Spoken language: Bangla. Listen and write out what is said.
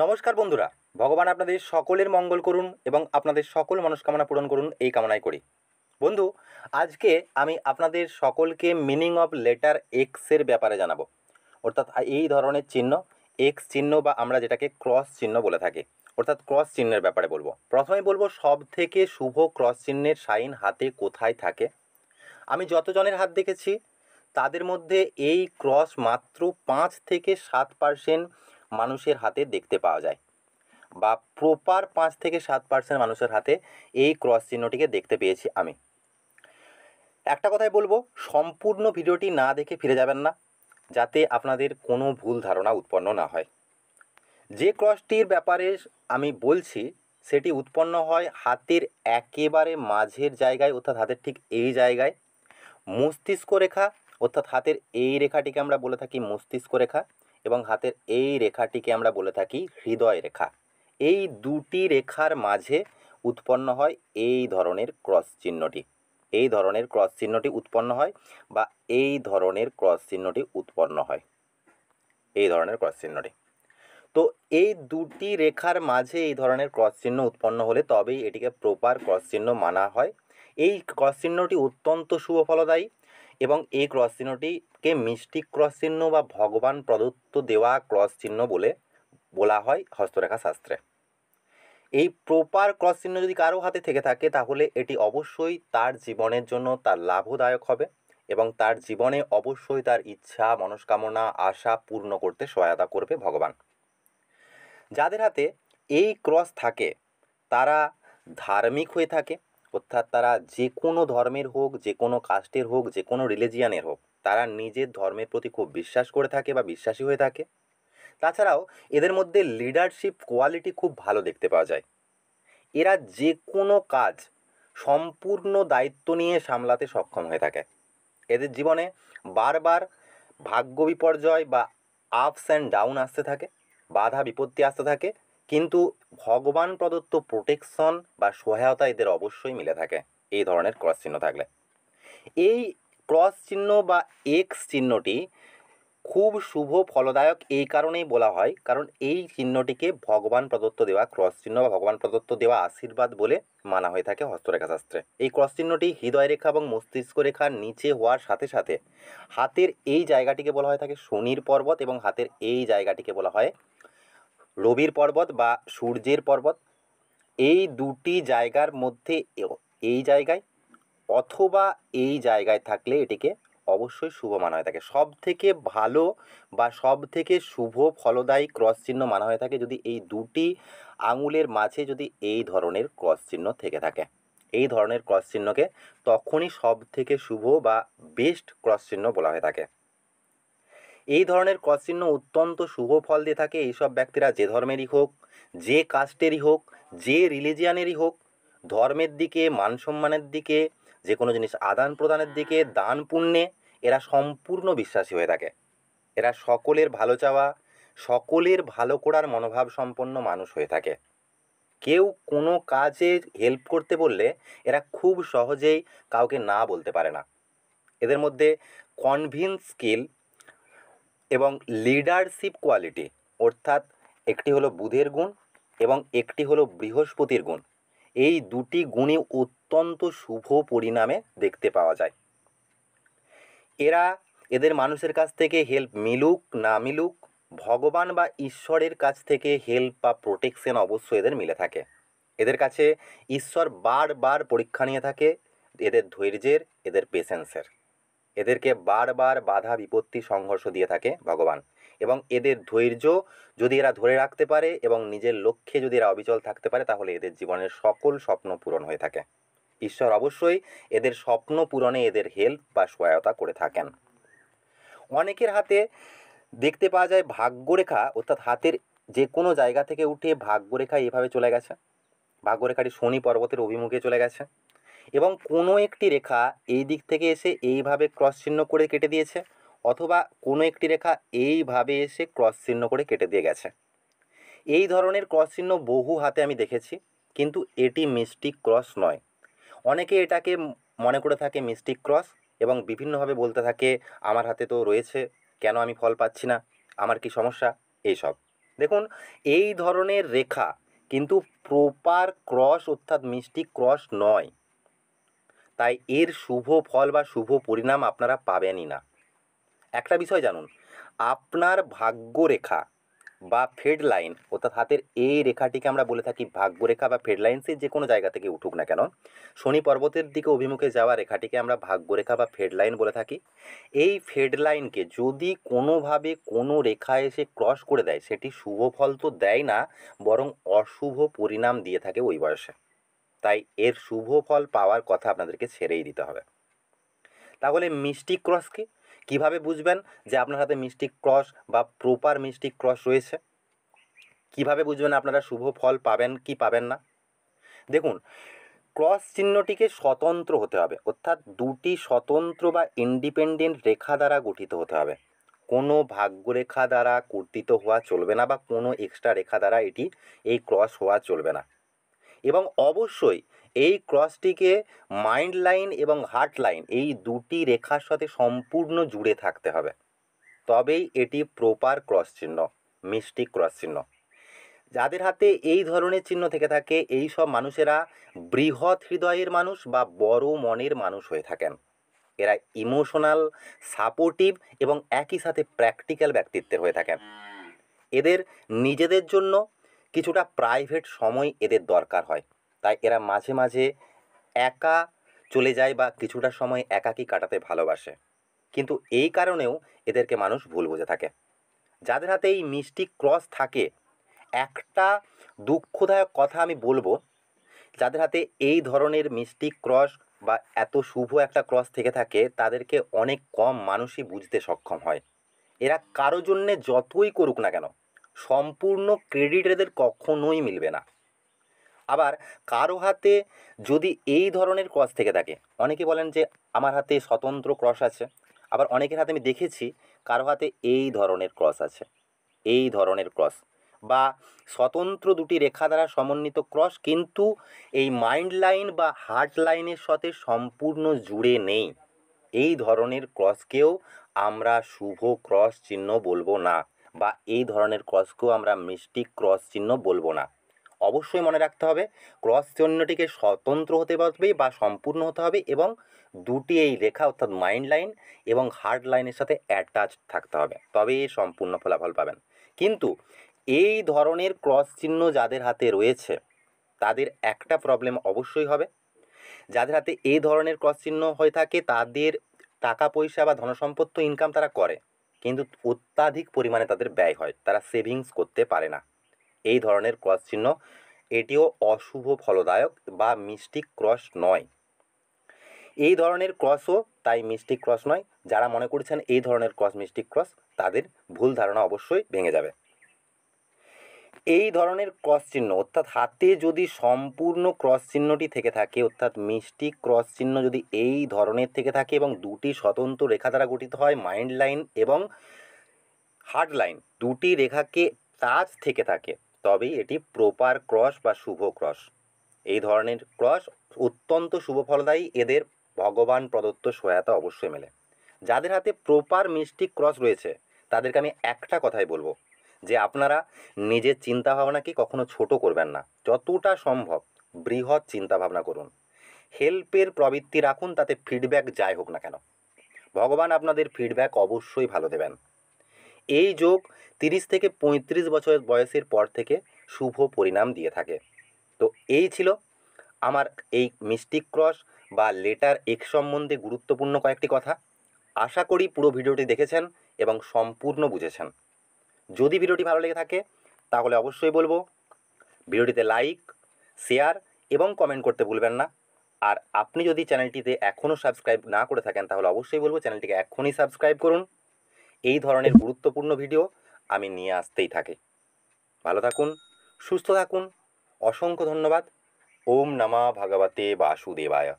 নমস্কার বন্ধুরা ভগবান আপনাদের সকলের মঙ্গল করুন এবং আপনাদের সকল মনস্কামনা পূরণ করুন এই কামনাই করি বন্ধু আজকে আমি আপনাদের সকলকে মিনিং অফ লেটার এক্সের ব্যাপারে জানাবো অর্থাৎ এই ধরনের চিহ্ন এক্স চিহ্ন বা আমরা যেটাকে ক্রস চিহ্ন বলে থাকি অর্থাৎ ক্রস চিহ্নের ব্যাপারে বলবো প্রথমে বলবো সব থেকে শুভ ক্রস চিহ্নের সাইন হাতে কোথায় থাকে আমি যতজনের হাত দেখেছি তাদের মধ্যে এই ক্রস মাত্র পাঁচ থেকে সাত পার্সেন্ট মানুষের হাতে দেখতে পাওয়া যায় বা প্রপার পাঁচ থেকে সাত পার্সেন্ট মানুষের হাতে এই ক্রস চিহ্নটিকে দেখতে পেয়েছি আমি একটা কথাই বলবো সম্পূর্ণ ভিডিওটি না দেখে ফিরে যাবেন না যাতে আপনাদের কোনো ভুল ধারণা উৎপন্ন না হয় যে ক্রসটির ব্যাপারে আমি বলছি সেটি উৎপন্ন হয় হাতের একেবারে মাঝের জায়গায় অর্থাৎ হাতের ঠিক এই জায়গায় মস্তিষ্ক রেখা অর্থাৎ হাতের এই রেখাটিকে আমরা বলে থাকি মস্তিষ্ক রেখা এবং হাতের এই রেখাটিকে আমরা বলে থাকি হৃদয় রেখা এই দুটি রেখার মাঝে উৎপন্ন হয় এই ধরনের ক্রস চিহ্নটি এই ধরনের ক্রস চিহ্নটি উৎপন্ন হয় বা এই ধরনের ক্রস চিহ্নটি উৎপন্ন হয় এই ধরনের ক্রস চিহ্নটি তো এই দুটি রেখার মাঝে এই ধরনের ক্রস চিহ্ন উৎপন্ন হলে তবেই এটিকে প্রপার ক্রস চিহ্ন মানা হয় এই ক্রস চিহ্নটি অত্যন্ত শুভ ফলদায়ী এবং এই ক্রস চিহ্নটিকে মিষ্টিক ক্রস চিহ্ন বা ভগবান প্রদত্ত দেওয়া ক্রস চিহ্ন বলে বলা হয় হস্তরেখা শাস্ত্রে এই প্রপার ক্রস চিহ্ন যদি কারো হাতে থেকে থাকে তাহলে এটি অবশ্যই তার জীবনের জন্য তার লাভদায়ক হবে এবং তার জীবনে অবশ্যই তার ইচ্ছা মনস্কামনা আশা পূর্ণ করতে সহায়তা করবে ভগবান যাদের হাতে এই ক্রস থাকে তারা ধার্মিক হয়ে থাকে অর্থাৎ তারা যে কোনো ধর্মের হোক যে কোনো কাস্টের হোক যে কোনো রিলিজিয়ানের হোক তারা নিজের ধর্মের প্রতি খুব বিশ্বাস করে থাকে বা বিশ্বাসী হয়ে থাকে তাছাড়াও এদের মধ্যে লিডারশিপ কোয়ালিটি খুব ভালো দেখতে পাওয়া যায় এরা যে কোনো কাজ সম্পূর্ণ দায়িত্ব নিয়ে সামলাতে সক্ষম হয়ে থাকে এদের জীবনে বারবার ভাগ্য বিপর্যয় বা আপস অ্যান্ড ডাউন আসতে থাকে বাধা বিপত্তি আসতে থাকে কিন্তু ভগবান প্রদত্ত প্রোটেকশন বা সহায়তা এদের অবশ্যই মিলে থাকে এই ধরনের ক্রস চিহ্ন থাকলে এই ক্রস চিহ্ন বা এক্স চিহ্নটি খুব শুভ ফলদায়ক এই কারণেই বলা হয় কারণ এই চিহ্নটিকে ভগবান প্রদত্ত দেওয়া ক্রস চিহ্ন বা ভগবান প্রদত্ত দেওয়া আশীর্বাদ বলে মানা হয়ে থাকে হস্তরেখা শাস্ত্রে এই ক্রস চিহ্নটি হৃদয় রেখা এবং মস্তিষ্ক রেখার নিচে হওয়ার সাথে সাথে হাতের এই জায়গাটিকে বলা হয় থাকে শনির পর্বত এবং হাতের এই জায়গাটিকে বলা হয় রবির পর্বত বা সূর্যের পর্বত এই দুটি জায়গার মধ্যে এই জায়গায় অথবা এই জায়গায় থাকলে এটিকে অবশ্যই শুভ মানা হয়ে থাকে সব থেকে ভালো বা সব থেকে শুভ ফলদায়ী ক্রস চিহ্ন মানা হয়ে থাকে যদি এই দুটি আঙুলের মাঝে যদি এই ধরনের ক্রস চিহ্ন থেকে থাকে এই ধরনের ক্রস চিহ্নকে তখনই সব থেকে শুভ বা বেস্ট ক্রস চিহ্ন বলা হয়ে থাকে এই ধরনের চিহ্ন অত্যন্ত শুভ ফল দিয়ে থাকে এইসব ব্যক্তিরা যে ধর্মেরই হোক যে কাস্টেরই হোক যে রিলিজিয়ানেরই হোক ধর্মের দিকে মান সম্মানের দিকে যে কোনো জিনিস আদান প্রদানের দিকে দান পুণ্যে এরা সম্পূর্ণ বিশ্বাসী হয়ে থাকে এরা সকলের ভালো চাওয়া সকলের ভালো করার মনোভাব সম্পন্ন মানুষ হয়ে থাকে কেউ কোনো কাজে হেল্প করতে বললে এরা খুব সহজেই কাউকে না বলতে পারে না এদের মধ্যে কনভিন্স স্কিল এবং লিডারশিপ কোয়ালিটি অর্থাৎ একটি হলো বুধের গুণ এবং একটি হলো বৃহস্পতির গুণ এই দুটি গুণে অত্যন্ত শুভ পরিণামে দেখতে পাওয়া যায় এরা এদের মানুষের কাছ থেকে হেল্প মিলুক না মিলুক ভগবান বা ঈশ্বরের কাছ থেকে হেল্প বা প্রোটেকশন অবশ্য এদের মিলে থাকে এদের কাছে ঈশ্বর বারবার পরীক্ষা নিয়ে থাকে এদের ধৈর্যের এদের পেশেন্সের এদেরকে বারবার বাধা বিপত্তি সংঘর্ষ দিয়ে থাকে ভগবান এবং এদের ধৈর্য যদি এরা ধরে রাখতে পারে এবং নিজের লক্ষ্যে যদি এরা অবিচল থাকতে পারে তাহলে এদের জীবনের সকল স্বপ্ন পূরণ হয়ে থাকে ঈশ্বর অবশ্যই এদের স্বপ্ন পূরণে এদের হেল্প বা সহায়তা করে থাকেন অনেকের হাতে দেখতে পাওয়া যায় ভাগ্যরেখা অর্থাৎ হাতের যে কোনো জায়গা থেকে উঠে ভাগ্যরেখা এভাবে চলে গেছে ভাগ্যরেখাটি শনি পর্বতের অভিমুখে চলে গেছে এবং কোনো একটি রেখা এই দিক থেকে এসে এইভাবে ক্রস চিহ্ন করে কেটে দিয়েছে অথবা কোনো একটি রেখা এইভাবে এসে ক্রস চিহ্ন করে কেটে দিয়ে গেছে এই ধরনের ক্রস চিহ্ন বহু হাতে আমি দেখেছি কিন্তু এটি মিস্টিক ক্রস নয় অনেকে এটাকে মনে করে থাকে মিস্টিক ক্রস এবং বিভিন্নভাবে বলতে থাকে আমার হাতে তো রয়েছে কেন আমি ফল পাচ্ছি না আমার কি সমস্যা এইসব দেখুন এই ধরনের রেখা কিন্তু প্রপার ক্রস অর্থাৎ মিষ্টি ক্রস নয় তাই এর শুভ ফল বা শুভ পরিণাম আপনারা পাবেনই না একটা বিষয় জানুন আপনার ভাগ্যরেখা বা ফেড লাইন অর্থাৎ হাতের এই রেখাটিকে আমরা বলে থাকি ভাগ্যরেখা বা ফেড লাইন সে যে কোনো জায়গা থেকে উঠুক না কেন শনি পর্বতের দিকে অভিমুখে যাওয়া রেখাটিকে আমরা ভাগ্যরেখা বা ফেড লাইন বলে থাকি এই ফেড লাইনকে যদি কোনোভাবে কোনো রেখা এসে ক্রস করে দেয় সেটি শুভ ফল তো দেয় না বরং অশুভ পরিণাম দিয়ে থাকে ওই বয়সে তাই এর শুভ ফল পাওয়ার কথা আপনাদেরকে ছেড়েই দিতে হবে তাহলে মিষ্টি ক্রসকে কিভাবে কীভাবে বুঝবেন যে আপনার হাতে মিষ্টি ক্রস বা প্রপার মিষ্টি ক্রস রয়েছে কিভাবে বুঝবেন আপনারা শুভ ফল পাবেন কি পাবেন না দেখুন ক্রস চিহ্নটিকে স্বতন্ত্র হতে হবে অর্থাৎ দুটি স্বতন্ত্র বা ইন্ডিপেন্ডেন্ট রেখা দ্বারা গঠিত হতে হবে কোনো ভাগ্যরেখা দ্বারা কর্তিত হওয়া চলবে না বা কোনো এক্সট্রা রেখা দ্বারা এটি এই ক্রস হওয়া চলবে না এবং অবশ্যই এই ক্রসটিকে মাইন্ড লাইন এবং হার্ট লাইন এই দুটি রেখার সাথে সম্পূর্ণ জুড়ে থাকতে হবে তবেই এটি প্রপার ক্রস চিহ্ন মিষ্টি ক্রস চিহ্ন যাদের হাতে এই ধরনের চিহ্ন থেকে থাকে এই সব মানুষেরা বৃহৎ হৃদয়ের মানুষ বা বড় মনের মানুষ হয়ে থাকেন এরা ইমোশনাল সাপোর্টিভ এবং একই সাথে প্র্যাকটিক্যাল ব্যক্তিত্বের হয়ে থাকেন এদের নিজেদের জন্য কিছুটা প্রাইভেট সময় এদের দরকার হয় তাই এরা মাঝে মাঝে একা চলে যায় বা কিছুটা সময় একাকি কাটাতে ভালোবাসে কিন্তু এই কারণেও এদেরকে মানুষ ভুল বুঝে থাকে যাদের হাতে এই মিষ্টি ক্রস থাকে একটা দুঃখদায়ক কথা আমি বলবো যাদের হাতে এই ধরনের মিষ্টি ক্রস বা এত শুভ একটা ক্রস থেকে থাকে তাদেরকে অনেক কম মানুষই বুঝতে সক্ষম হয় এরা কারো জন্যে যতই করুক না কেন সম্পূর্ণ ক্রেডিট এদের কখনোই মিলবে না আবার কারো হাতে যদি এই ধরনের ক্রস থেকে থাকে অনেকে বলেন যে আমার হাতে স্বতন্ত্র ক্রস আছে আবার অনেকের হাতে আমি দেখেছি কারো হাতে এই ধরনের ক্রস আছে এই ধরনের ক্রস বা স্বতন্ত্র দুটি রেখা দ্বারা সমন্বিত ক্রস কিন্তু এই মাইন্ড লাইন বা হার্ট লাইনের সাথে সম্পূর্ণ জুড়ে নেই এই ধরনের ক্রসকেও আমরা শুভ ক্রস চিহ্ন বলবো না বা এই ধরনের ক্রসকেও আমরা মিষ্টি ক্রস চিহ্ন বলবো না অবশ্যই মনে রাখতে হবে ক্রস চিহ্নটিকে স্বতন্ত্র হতে পারবে বা সম্পূর্ণ হতে হবে এবং দুটি এই রেখা অর্থাৎ মাইন্ড লাইন এবং হার্ড লাইনের সাথে অ্যাটাচ থাকতে হবে তবে সম্পূর্ণ ফলাফল পাবেন কিন্তু এই ধরনের ক্রস চিহ্ন যাদের হাতে রয়েছে তাদের একটা প্রবলেম অবশ্যই হবে যাদের হাতে এই ধরনের ক্রস চিহ্ন হয়ে থাকে তাদের টাকা পয়সা বা ধনসম্পদ তো ইনকাম তারা করে কিন্তু অত্যাধিক পরিমাণে তাদের ব্যয় হয় তারা সেভিংস করতে পারে না এই ধরনের ক্রস চিহ্ন এটিও অশুভ ফলদায়ক বা মিষ্টিক ক্রস নয় এই ধরনের ক্রসও তাই মিষ্টিক ক্রস নয় যারা মনে করছেন এই ধরনের ক্রস মিষ্টিক ক্রস তাদের ভুল ধারণা অবশ্যই ভেঙে যাবে এই ধরনের ক্রস চিহ্ন অর্থাৎ হাতে যদি সম্পূর্ণ ক্রস চিহ্নটি থেকে থাকে অর্থাৎ মিষ্টি ক্রস চিহ্ন যদি এই ধরনের থেকে থাকে এবং দুটি স্বতন্ত্র রেখা দ্বারা গঠিত হয় মাইন্ড লাইন এবং হার্ড লাইন দুটি রেখাকে তাজ থেকে থাকে তবেই এটি প্রপার ক্রস বা শুভ ক্রস এই ধরনের ক্রস অত্যন্ত শুভ ফলদায়ী এদের ভগবান প্রদত্ত সহায়তা অবশ্যই মেলে যাদের হাতে প্রপার মিষ্টি ক্রস রয়েছে তাদেরকে আমি একটা কথাই বলবো যে আপনারা নিজের চিন্তাভাবনাকে কখনো ছোট করবেন না যতটা সম্ভব বৃহৎ চিন্তাভাবনা করুন হেল্পের প্রবৃত্তি রাখুন তাতে ফিডব্যাক যাই হোক না কেন ভগবান আপনাদের ফিডব্যাক অবশ্যই ভালো দেবেন এই যোগ তিরিশ থেকে পঁয়ত্রিশ বছর বয়সের পর থেকে শুভ পরিণাম দিয়ে থাকে তো এই ছিল আমার এই মিস্টিক ক্রস বা লেটার এক সম্বন্ধে গুরুত্বপূর্ণ কয়েকটি কথা আশা করি পুরো ভিডিওটি দেখেছেন এবং সম্পূর্ণ বুঝেছেন যদি ভিডিওটি ভালো লেগে থাকে তাহলে অবশ্যই বলবো ভিডিওটিতে লাইক শেয়ার এবং কমেন্ট করতে ভুলবেন না আর আপনি যদি চ্যানেলটিতে এখনও সাবস্ক্রাইব না করে থাকেন তাহলে অবশ্যই বলবো চ্যানেলটিকে এখনই সাবস্ক্রাইব করুন এই ধরনের গুরুত্বপূর্ণ ভিডিও আমি নিয়ে আসতেই থাকি ভালো থাকুন সুস্থ থাকুন অসংখ্য ধন্যবাদ ওম নমা ভগবতে বাসুদেবায়